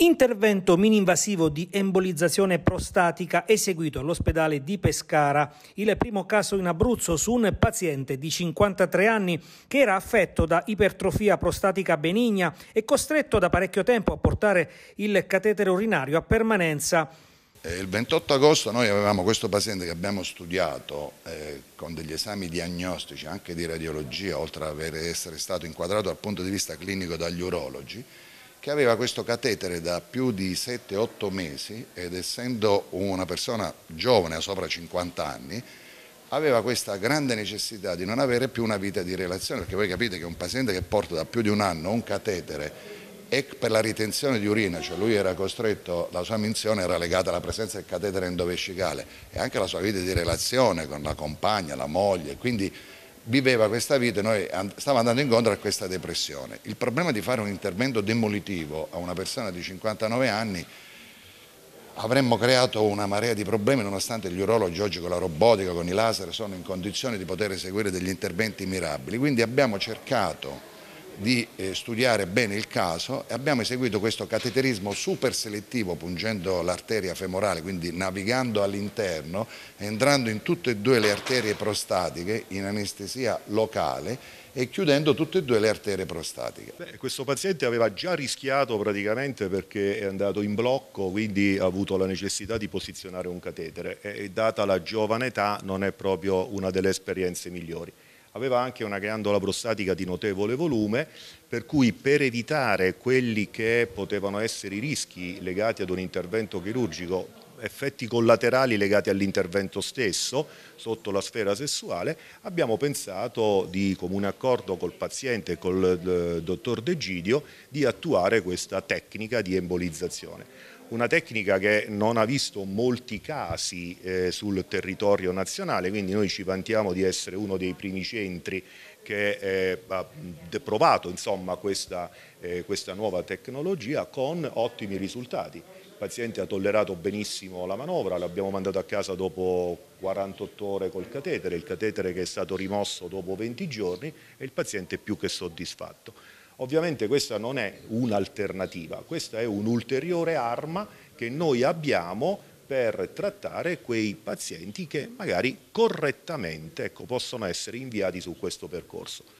Intervento mini-invasivo di embolizzazione prostatica eseguito all'ospedale di Pescara, il primo caso in Abruzzo su un paziente di 53 anni che era affetto da ipertrofia prostatica benigna e costretto da parecchio tempo a portare il catetere urinario a permanenza. Eh, il 28 agosto noi avevamo questo paziente che abbiamo studiato eh, con degli esami diagnostici anche di radiologia, oltre ad essere stato inquadrato dal punto di vista clinico dagli urologi, che aveva questo catetere da più di 7-8 mesi ed essendo una persona giovane, sopra 50 anni, aveva questa grande necessità di non avere più una vita di relazione, perché voi capite che un paziente che porta da più di un anno un catetere e per la ritenzione di urina, cioè lui era costretto, la sua menzione era legata alla presenza del catetere endovescicale e anche alla sua vita di relazione con la compagna, la moglie, quindi viveva questa vita e noi stavamo andando incontro a questa depressione. Il problema di fare un intervento demolitivo a una persona di 59 anni avremmo creato una marea di problemi nonostante gli urologi oggi con la robotica, con i laser sono in condizione di poter eseguire degli interventi mirabili. Quindi abbiamo cercato di eh, studiare bene il caso e abbiamo eseguito questo cateterismo super selettivo pungendo l'arteria femorale, quindi navigando all'interno, entrando in tutte e due le arterie prostatiche in anestesia locale e chiudendo tutte e due le arterie prostatiche. Beh, questo paziente aveva già rischiato praticamente perché è andato in blocco, quindi ha avuto la necessità di posizionare un catetere e data la giovane età non è proprio una delle esperienze migliori aveva anche una ghiandola prostatica di notevole volume, per cui per evitare quelli che potevano essere i rischi legati ad un intervento chirurgico effetti collaterali legati all'intervento stesso sotto la sfera sessuale, abbiamo pensato di comune accordo col paziente e col eh, dottor De Gidio di attuare questa tecnica di embolizzazione una tecnica che non ha visto molti casi eh, sul territorio nazionale, quindi noi ci vantiamo di essere uno dei primi centri che eh, ha provato insomma, questa, eh, questa nuova tecnologia con ottimi risultati. Il paziente ha tollerato benissimo la manovra, l'abbiamo mandato a casa dopo 48 ore col catetere, il catetere che è stato rimosso dopo 20 giorni e il paziente è più che soddisfatto. Ovviamente questa non è un'alternativa, questa è un'ulteriore arma che noi abbiamo per trattare quei pazienti che magari correttamente ecco, possono essere inviati su questo percorso.